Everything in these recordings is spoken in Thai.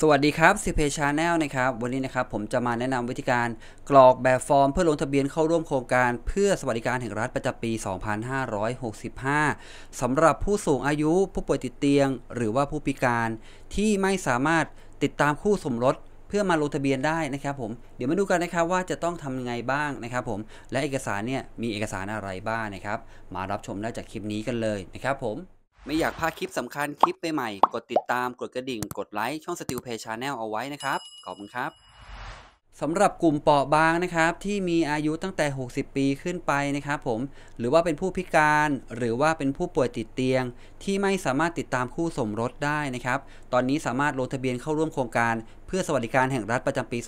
สวัสดีครับซีเพชาแนลนะครับวันนี้นะครับ ผมจะมาแนะนำวิธีการกรอกแบบฟอร์มเพื่อลงทะเบียนเข้าร่วมโครงการ เพื่อสวัสดิการแห่งรัฐประจำปี 2565 สำหรับผู้สูงอายุผู้ป่วยติดเตียง หรือว่าผู้พิการที่ไม่สามารถติดตามคู่สมรสเพื่อมาลงทะเบียนได้นะครับ ผมเดี๋ยวมาดูกันนะครับว่าจะต้องทำยังไงบ้างนะครับผมและเอกสารเนี่ยมีเอกสารอะไรบ้างนะครับ มารับชมได้จากคลิปนี้กันเลยนะครับ ผมไม่อยากพลาดคลิปสำคัญคลิปใหม่ๆกดติดตามกดกระดิ่ง กดไลค์ ช่องสติวเพย์ชาแนลเอาไว้นะครับ ขอบคุณครับสำหรับกลุ่มเปราะบางนะครับ ที่มีอายุตั้งแต่ 60 ปีขึ้นไปนะครับ ผมหรือว่าเป็นผู้พิการ หรือว่าเป็นผู้ป่วยติดเตียง ที่ไม่สามารถติดตามคู่สมรสได้นะครับ ตอนนี้สามารถลงทะเบียนเข้าร่วมโครงการ เพื่อสวัสดิการแห่งรัฐประจำปี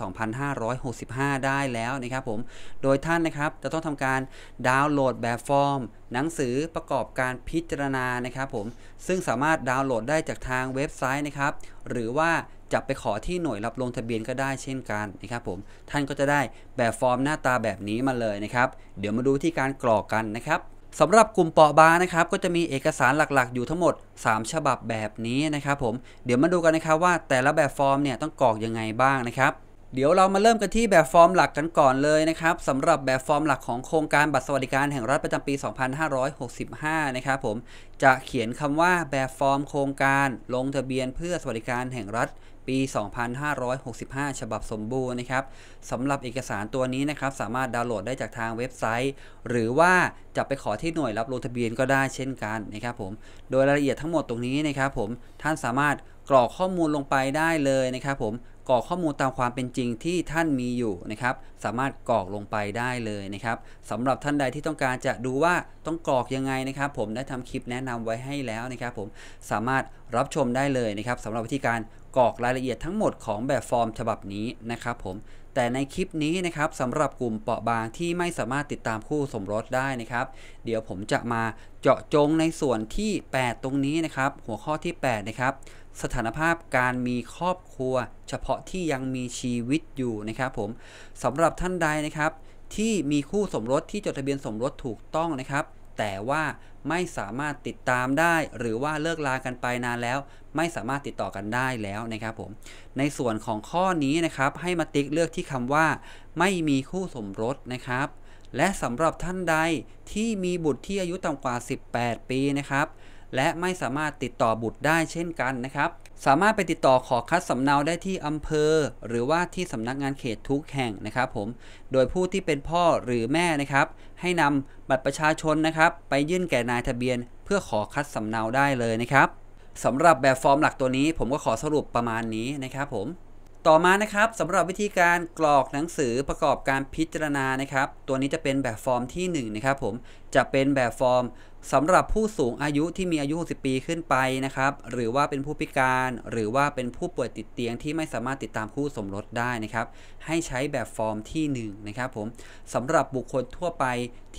2565 ได้แล้วนะครับผมโดยท่านนะครับจะต้องทำการดาวน์โหลดแบบฟอร์ม หนังสือประกอบการพิจารณานะครับผมซึ่งสามารถดาวน์โหลดได้จากทางเว็บไซต์นะครับ หรือว่าจะไปขอที่หน่วยรับลงทะเบียนก็ได้เช่นกันนะครับผมท่านก็จะได้แบบฟอร์มหน้าตาแบบนี้มาเลยนะครับเดี๋ยวมาดูที่การกรอกกันนะครับสำหรับกลุ่มเปราะบางนะครับก็จะมีเอกสารหลักๆอยู่ทั้งหมด 3 ฉบับแบบนี้นะครับผมเดี๋ยวมาดูกันนะครับว่าแต่ละแบบฟอร์มเนี่ยต้องกรอกยังไงบ้างนะครับ เดี๋ยวเรามาเริ่มกันที่แบบฟอร์มหลักกันก่อนเลยนะครับสำหรับแบบฟอร์มหลักของโครงการบัตรสวัสดิการแห่งรัฐประจำปี 2565 นะครับผมจะเขียนคำว่าแบบฟอร์มโครงการลงทะเบียน เพื่อสวัสดิการแห่งรัฐปี 2565 ฉบับสมบูรณ์นะครับสำหรับเอกสารตัวนี้นะครับ สามารถดาวน์โหลดได้จากทางเว็บไซต์ หรือว่าจะไปขอที่หน่วยรับลงทะเบียนก็ได้เช่นกันนะครับผม โดยรายละเอียดทั้งหมดตรงนี้นะครับผม ท่านสามารถกรอกข้อมูลลงไปได้เลยนะครับผมกรอกข้อมูลตามความเป็นจริงที่ท่านมีอยู่นะครับ สามารถกรอกลงไปได้เลยนะครับสำหรับท่านใดที่ต้องการจะดูว่าต้องกรอกยังไงนะครับ ผมได้ทำคลิปแนะนำไว้ให้แล้วนะครับ ผมสามารถรับชมได้เลยนะครับสำหรับวิธีการกรอกรายละเอียดทั้งหมดของแบบฟอร์มฉบับนี้นะครับผมแต่ในคลิปนี้นะครับสำหรับกลุ่มเปราะบางที่ไม่สามารถติดตามคู่สมรสได้นะครับ เดี๋ยวผมจะมาเจาะจงในส่วนที่ 8 ตรงนี้นะครับ หัวข้อที่ 8 นะครับสถานภาพการมีครอบครัว เฉพาะที่ยังมีชีวิตอยู่นะครับผมสำหรับท่านใดนะครับ ที่มีคู่สมรสที่จดทะเบียนสมรสถูกต้องนะครับ แต่ว่าไม่สามารถติดตามได้ หรือว่าเลิกลากันไปนานแล้ว ไม่สามารถติดต่อกันได้แล้วนะครับผมในส่วนของข้อนี้นะครับ ให้มาติ๊กเลือกที่คำว่า ไม่มีคู่สมรสนะครับ และสำหรับท่านใดที่มีบุตรที่อายุต่ำกว่า 18 ปีนะครับและไม่สามารถติดต่อบุตรได้เช่นกันนะครับ สามารถไปติดต่อขอคัดสำเนาได้ที่อำเภอ หรือว่าที่สำนักงานเขตทุกแห่งนะครับผมโดยผู้ที่เป็นพ่อหรือแม่นะครับให้นำบัตรประชาชนนะครับ ไปยื่นแก่นายทะเบียน เพื่อขอคัดสำเนาได้เลยนะครับสำหรับแบบฟอร์มหลักตัวนี้ ผมก็ขอสรุปประมาณนี้นะครับผมต่อมานะครับสำหรับวิธีการกรอกหนังสือประกอบการพิจารณานะครับ ตัวนี้จะเป็นแบบฟอร์มที่1นะครับผมจะเป็นแบบฟอร์มสำหรับผู้สูงอายุที่มีอายุ60ปีขึ้นไปนะครับ หรือว่าเป็นผู้พิการ หรือว่าเป็นผู้ป่วยติดเตียงที่ไม่สามารถติดตามคู่สมรสได้นะครับ ให้ใช้แบบฟอร์มที่1นะครับผมสำหรับบุคคลทั่วไป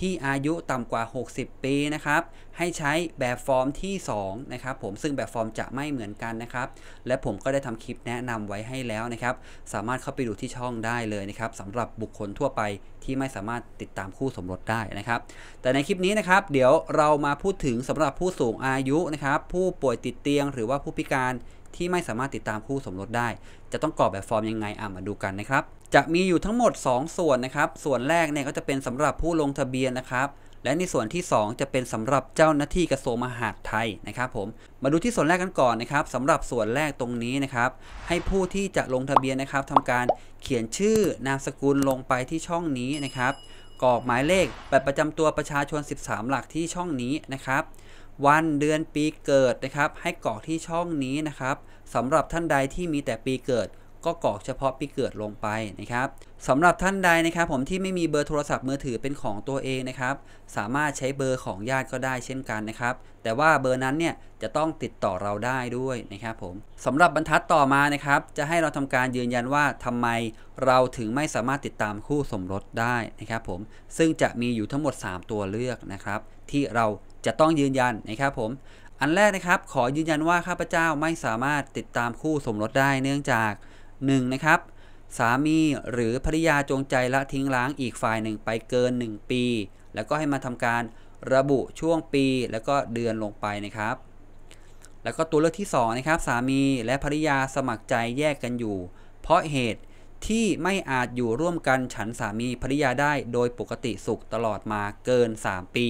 ที่อายุต่ำกว่า 60 ปีนะครับ ให้ใช้แบบฟอร์มที่2นะครับผมซึ่งแบบฟอร์มจะไม่เหมือนกันนะครับ และผมก็ได้ทำคลิปแนะนำไว้ให้แล้วนะครับ สามารถเข้าไปดูที่ช่องได้เลยนะครับสำหรับบุคคลทั่วไปที่ไม่สามารถติดตามคู่สมรสได้นะครับ แต่ในคลิปนี้นะครับเดี๋ยวเรามาพูดถึงสำหรับผู้สูงอายุนะครับ ผู้ป่วยติดเตียงหรือว่าผู้พิการที่ไม่สามารถติดตามคู่สมรสได้ จะต้องกรอกแบบฟอร์มยังไงอ่ะมาดูกันนะครับ จะมีอยู่ทั้งหมด 2 ส่วนนะครับ ส่วนแรกเนี่ยก็จะเป็นสำหรับผู้ลงทะเบียนนะครับ และในส่วนที่ 2 จะเป็นสำหรับเจ้าหน้าที่กระทรวงมหาดไทยนะครับผมมาดูที่ส่วนแรกกันก่อนนะครับสำหรับส่วนแรกตรงนี้นะครับ ให้ผู้ที่จะลงทะเบียนนะครับทำการเขียนชื่อนามสกุลลงไปที่ช่องนี้นะครับกรอกหมายเลขบัตรประจำตัวประชาชน 13 หลักที่ช่องนี้นะครับ วันเดือนปีเกิดนะครับให้กรอกที่ช่องนี้นะครับสำหรับท่านใดที่มีแต่ปีเกิดก็กรอกเฉพาะปีเกิดลงไปนะครับสำหรับท่านใดนะครับผมที่ไม่มีเบอร์โทรศัพท์มือถือเป็นของตัวเองนะครับ สามารถใช้เบอร์ของญาติก็ได้เช่นกันนะครับ แต่ว่าเบอร์นั้นเนี่ยจะต้องติดต่อเราได้ด้วยนะครับผมสำหรับบรรทัดต่อมานะครับจะให้เราทำการยืนยันว่าทำไมเราถึงไม่สามารถติดตามคู่สมรสได้นะครับผมซึ่งจะมีอยู่ทั้งหมด 3 ตัวเลือกนะครับ ที่เราจะต้องยืนยันนะครับผมอันแรกนะครับขอยืนยันว่าข้าพเจ้าไม่สามารถติดตามคู่สมรสได้เนื่องจาก 1. นะครับสามีหรือภริยาจงใจละทิ้งล้างอีกฝ่ายหนึ่ง ไปเกิน 1 ปี แล้วก็ให้มาทำการระบุช่วงปีแล้วก็เดือนลงไปนะครับ แล้วก็ตัวเลือกที่2นะครับสามีและภริยาสมัครใจแยกกันอยู่ เพราะเหตุที่ไม่อาจอยู่ร่วมกันฉันสามีภริยาได้โดยปกติสุขตลอดมาเกิน 3 ปี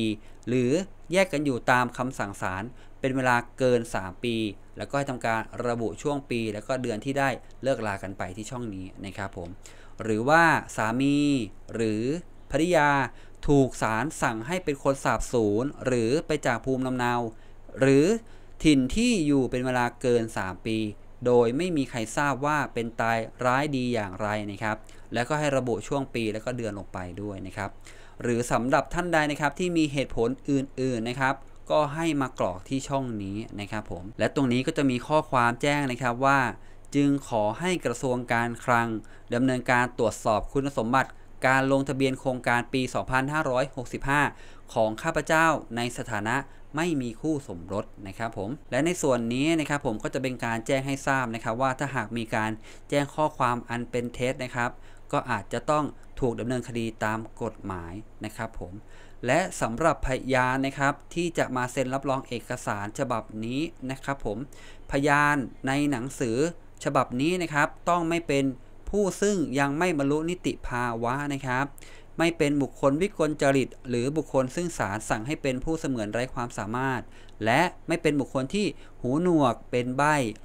หรือแยกกันอยู่ตามคำสั่งศาลเป็นเวลาเกิน 3 ปี แล้วก็ให้ทำการระบุช่วงปี แล้วก็เดือนที่ได้เลิกลากันไปที่ช่องนี้นะครับผมหรือว่าสามีหรือภริยาถูกศาลสั่งให้เป็นคนสาบสูญหรือไปจากภูมิลำเนาหรือถิ่นที่อยู่เป็นเวลาเกิน 3 ปี โดยไม่มีใครทราบว่าเป็นตายร้ายดีอย่างไรนะครับ แล้วก็ให้ระบุช่วงปี แล้วก็เดือนลงไปด้วยนะครับ หรือสำหรับท่านใดนะครับที่มีเหตุผลอื่นๆนะครับก็ให้มากรอกที่ช่องนี้นะครับผมและตรงนี้ก็จะมีข้อความแจ้งนะครับว่า จึงขอให้กระทรวงการคลังดำเนินการตรวจสอบคุณสมบัติ การลงทะเบียนโครงการปี 2565 ของข้าพเจ้า ในสถานะไม่มีคู่สมรสนะครับผมและในส่วนนี้นะครับผมก็จะเป็นการแจ้งให้ทราบนะครับว่าถ้าหากมีการแจ้งข้อความอันเป็นเท็จนะครับ ก็อาจจะต้องถูกดำเนินคดีตามกฎหมายนะครับ ผมและสำหรับพยานนะครับที่จะมาเซ็นรับรองเอกสารฉบับนี้นะครับผมพยานในหนังสือฉบับนี้นะครับ ต้องไม่เป็นผู้ซึ่งยังไม่บรรลุนิติภาวะนะครับ ไม่เป็นบุคคลวิกลจริตหรือบุคคลซึ่งศาลสั่งให้เป็นผู้เสมือนไร้ความสามารถ และไม่เป็นบุคคลที่หูหนวกเป็นใบ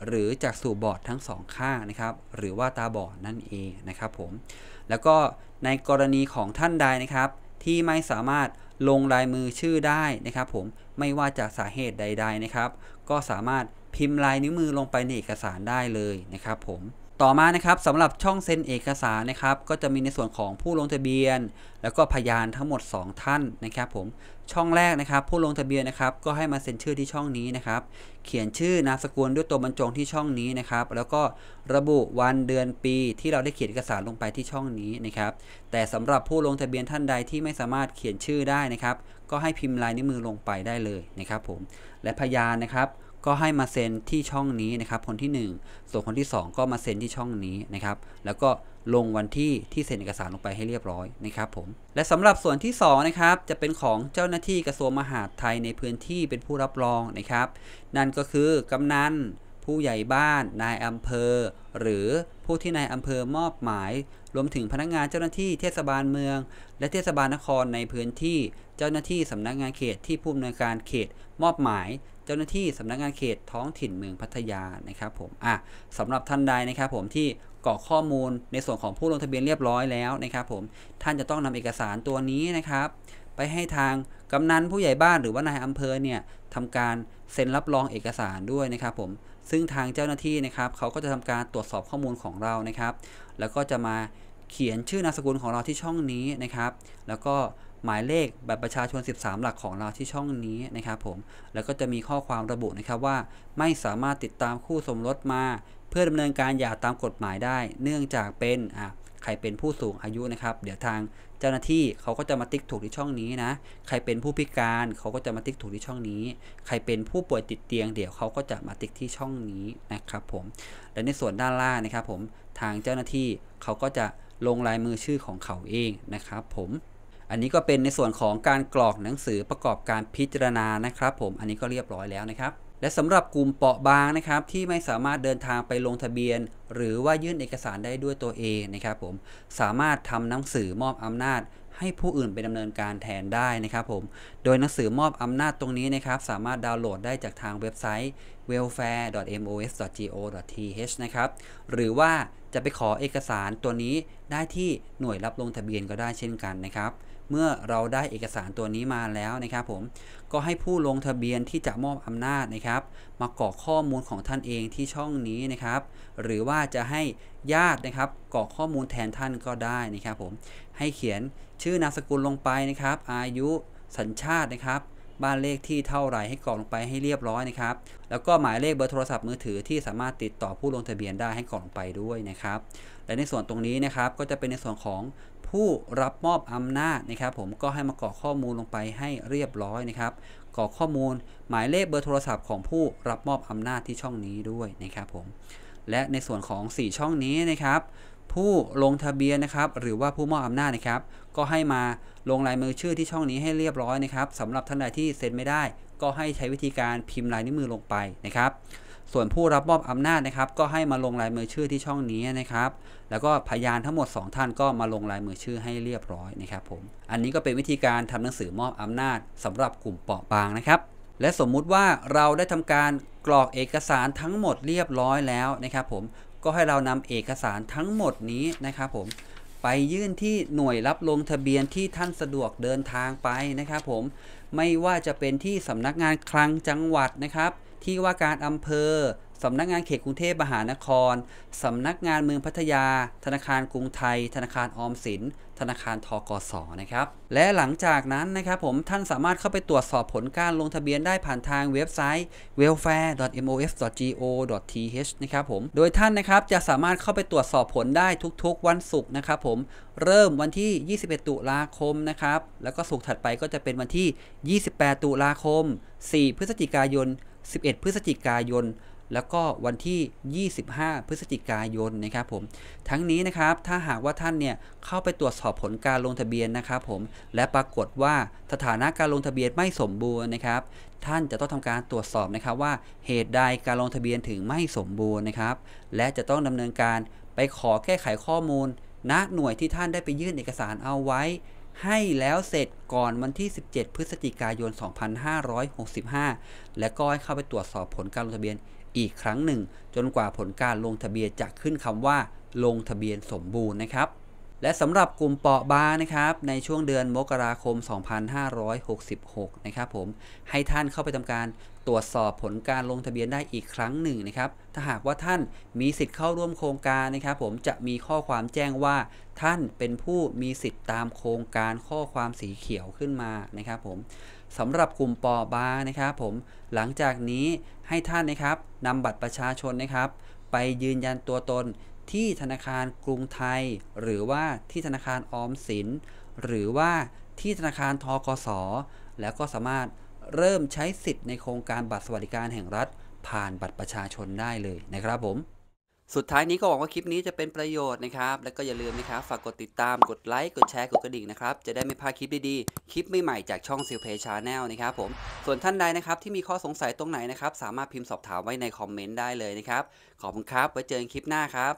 หรือจากสู่บอดทั้งสองข้างนะครับ หรือว่าตาบอดนั่นเองนะครับผมแล้วก็ในกรณีของท่านใดนะครับที่ไม่สามารถลงลายมือชื่อได้นะครับผมไม่ว่าจากสาเหตุใดๆนะครับ ก็สามารถพิมพ์ลายนิ้วมือลงไปในเอกสารได้เลยนะครับผมต่อมานะครับสำหรับช่องเซ็นเอกสารนะครับ ก็จะมีในส่วนของผู้ลงทะเบียน แล้วก็พยานทั้งหมด 2 ท่านนะครับ ผมช่องแรกนะครับ ผู้ลงทะเบียนนะครับ ก็ให้มาเซ็นชื่อที่ช่องนี้นะครับเขียนชื่อนามสกุลด้วยตัวบรรจงที่ช่องนี้นะครับ แล้วก็ระบุวันเดือนปี ที่เราได้เขียนเอกสารลงไปที่ช่องนี้นะครับ แต่สำหรับผู้ลงทะเบียนท่านใดที่ไม่สามารถเขียนชื่อได้นะครับ ก็ให้พิมพ์ลายนิ้วมือลงไปได้เลยนะครับผมและพยานนะครับก็ให้มาเซ็นที่ช่องนี้นะครับคนที่ 1 ส่วนคนที่ 2 ก็มาเซ็นที่ช่องนี้นะครับ แล้วก็ลงวันที่ที่เซ็นเอกสารลงไปให้เรียบร้อยนะครับผม และสำหรับส่วนที่2นะครับจะเป็นของเจ้าหน้าที่กระทรวงมหาดไทยในพื้นที่เป็นผู้รับรองนะครับ นั่นก็คือกำนันผู้ใหญ่บ้านนายอำเภอ หรือผู้ที่นายอำเภอมอบหมาย รวมถึงพนักงงานเจ้าหน้าที่เทศบาลเมือง และเทศบาลนครในพื้นที่ เจ้าหน้าที่สำนักงงานเขตที่ผู้อำนวยการเขตมอบหมายเจ้าหน้าที่สำนักงานเขตท้องถิ่นเมืองพัทยานะครับผมอ่ะสำหรับท่านใดนะครับ ผมที่กรอกข้อมูลในส่วนของผู้ลงทะเบียนเรียบร้อยแล้วนะครับ ผมท่านจะต้องนำเอกสารตัวนี้นะครับ ไปให้ทางกำนันผู้ใหญ่บ้านหรือว่านายอำเภอเนี่ยทำการเซ็นรับรองเอกสารด้วยนะครับผมซึ่งทางเจ้าหน้าที่นะครับเขาก็จะทำการตรวจสอบข้อมูลของเรานะครับ แล้วก็จะมาเขียนชื่อนามสกุลของเราที่ช่องนี้นะครับ แล้วก็หมาย เลขแบบประชาชน 13 หลักของเราที่ช่องนี้นะครับผม แล้วก็จะมีข้อความระบุนะครับว่า ไม่สามารถติดตามคู่สมรสมา เพื่อดำเนินการหย่าตามกฎหมายได้ เนื่องจากเป็นอ่ะใครเป็นผู้สูงอายุนะครับเดี๋ยวทางเจ้าหน้าที่เขาก็จะมาติ๊กถูกที่ช่องนี้นะใครเป็นผู้พิการ เขาก็จะมาติ๊กถูกที่ช่องนี้ ใครเป็นผู้ป่วยติดเตียง เดี๋ยวเขาก็จะมาติ๊กที่ช่องนี้นะครับผมและในส่วนด้านล่างนะครับ ผมทางเจ้าหน้าที่เขาก็จะลงลายมือชื่อของเขาเองนะครับ ผมอันนี้ก็เป็นในส่วนของการกรอกหนังสือประกอบการพิจารณานะครับ ผม อันนี้ก็เรียบร้อยแล้วนะครับ และสำหรับกลุ่มเปราะบางนะครับ ที่ไม่สามารถเดินทางไปลงทะเบียน หรือว่ายื่นเอกสารได้ด้วยตัวเองนะครับ ผม สามารถทำหนังสือมอบอำนาจ ให้ผู้อื่นไปดำเนินการแทนได้นะครับ ผม โดยหนังสือมอบอำนาจตรงนี้นะครับ สามารถดาวน์โหลดได้จากทางเว็บไซต์ welfare.mos.go.th นะครับ หรือว่าจะไปขอเอกสารตัวนี้ได้ที่หน่วยรับลงทะเบียนก็ได้เช่นกันนะครับเมื่อเราได้เอกสารตัวนี้มาแล้วนะครับผมก็ให้ผู้ลงทะเบียนที่จะมอบอำนาจนะครับ มากรอกข้อมูลของท่านเองที่ช่องนี้นะครับ หรือว่าจะให้ญาตินะครับกรอกข้อมูลแทนท่านก็ได้นะครับผมให้เขียนชื่อนามสกุลลงไปนะครับอายุสัญชาตินะครับบ้านเลขที่เท่าไรให้กรอกลงไปให้เรียบร้อยนะครับ แล้วก็หมายเลขเบอร์โทรศัพท์มือถือที่สามารถติดต่อผู้ลงทะเบียนได้ให้กรอกลงไปด้วยนะครับและในส่วนตรงนี้นะครับก็จะเป็นในส่วนของผู้รับมอบอำนาจนะครับผมก็ให้มากรอกข้อมูลลงไปให้เรียบร้อยนะครับกรอกข้อมูล หมายเลขเบอร์โทรศัพท์ของผู้รับมอบอำนาจที่ช่องนี้ด้วยนะครับผมและในส่วนของ 4 ช่องนี้นะครับ ผู้ลงทะเบียนนะครับหรือว่าผู้มอบอำนาจนะครับก็ให้มาลงลายมือชื่อที่ช่องนี้ให้เรียบร้อยนะครับสำหรับท่านใดที่เซ็นไม่ได้ ก็ให้ใช้วิธีการพิมพ์ลายนิ้วมือลงไปนะครับส่วนผู้รับมอบอำนาจนะครับ ก็ให้มาลงลายมือชื่อที่ช่องนี้นะครับ แล้วก็พยานทั้งหมด 2 ท่านก็มาลงลายมือชื่อให้เรียบร้อยนะครับผมอันนี้ก็เป็นวิธีการทำหนังสือมอบอำนาจ สำหรับกลุ่มเปราะบางนะครับ และสมมุติว่าเราได้ทำการกรอกเอกสารทั้งหมดเรียบร้อยแล้วนะครับ ผมก็ให้เรานำเอกสารทั้งหมดนี้นะครับ ผมไปยื่นที่หน่วยรับลงทะเบียนที่ท่านสะดวกเดินทางไปนะครับ ผมไม่ว่าจะเป็นที่สำนักงานคลังจังหวัดนะครับที่ว่าการอำเภอ สำนักงานเขตกรุงเทพมหานคร สำนักงานเมืองพัทยา ธนาคารกรุงไทย ธนาคารออมสิน ธนาคารทกสนะครับ และหลังจากนั้นนะครับผม ท่านสามารถเข้าไปตรวจสอบผลการลงทะเบียนได้ผ่านทางเว็บไซต์ welfare.mos.go.th นะครับผมโดยท่านนะครับจะสามารถเข้าไปตรวจสอบผลได้ทุกๆวันศุกร์นะครับผม เริ่มวันที่ 21 ตุลาคมนะครับ แล้วก็ศุกร์ถัดไปก็จะเป็นวันที่ 28 ตุลาคม 4 พฤศจิกายน11 พฤศจิกายน แล้วก็วันที่ 25 พฤศจิกายนนะครับผมทั้งนี้นะครับ ถ้าหากว่าท่านเนี่ยเข้าไปตรวจสอบผลการลงทะเบียนนะครับผมและปรากฏว่าสถานะการลงทะเบียนไม่สมบูรณ์นะครับ ท่านจะต้องทำการตรวจสอบนะครับว่าเหตุใดการลงทะเบียนถึงไม่สมบูรณ์นะครับ และจะต้องดำเนินการไปขอแก้ไขข้อมูลณนะหน่วยที่ท่านได้ไปยื่นเอกสารเอาไว้ให้แล้วเสร็จก่อนวันที่ 17 พฤศจิกายน 2565 และก็ให้เข้าไปตรวจสอบผลการลงทะเบียนอีกครั้งหนึ่ง จนกว่าผลการลงทะเบียนจะขึ้นคำว่าลงทะเบียนสมบูรณ์นะครับและสำหรับกลุ่มเปราะบางนะครับในช่วงเดือนมกราคม 2566 นะครับผมให้ท่านเข้าไปทำการตรวจสอบผลการลงทะเบียนได้อีกครั้งหนึ่งนะครับ ถ้าหากว่าท่านมีสิทธิ์เข้าร่วมโครงการนะครับ ผมจะมีข้อความแจ้งว่าท่านเป็นผู้มีสิทธิ์ตามโครงการข้อความสีเขียวขึ้นมานะครับผมสำหรับกลุ่มปอบานะครับผมหลังจากนี้ให้ท่านนะครับนำบัตรประชาชนนะครับ ไปยืนยันตัวตนที่ธนาคารกรุงไทย หรือว่าที่ธนาคารออมสิน หรือว่าที่ธนาคารทกสแล้วก็สามารถเริ่มใช้สิทธิ์ในโครงการบัตรสวัสดิการแห่งรัฐผ่านบัตรประชาชนได้เลยนะครับผมสุดท้ายนี้ก็หวังว่าคลิปนี้จะเป็นประโยชน์นะครับ และก็อย่าลืมนะครับฝากกดติดตามกดไลค์กดแชร์กดกระดิ่งนะครับจะได้ไม่พลาดคลิปดีๆ คลิปใหม่ๆจากช่องซิลเพชาแนลนะครับผมส่วนท่านใดนะครับ ที่มีข้อสงสัยตรงไหนนะครับสามารถพิมพ์สอบถามไว้ในคอมเมนต์ได้เลยนะครับขอบคุณครับ ไว้เจอกันคลิปหน้าครับ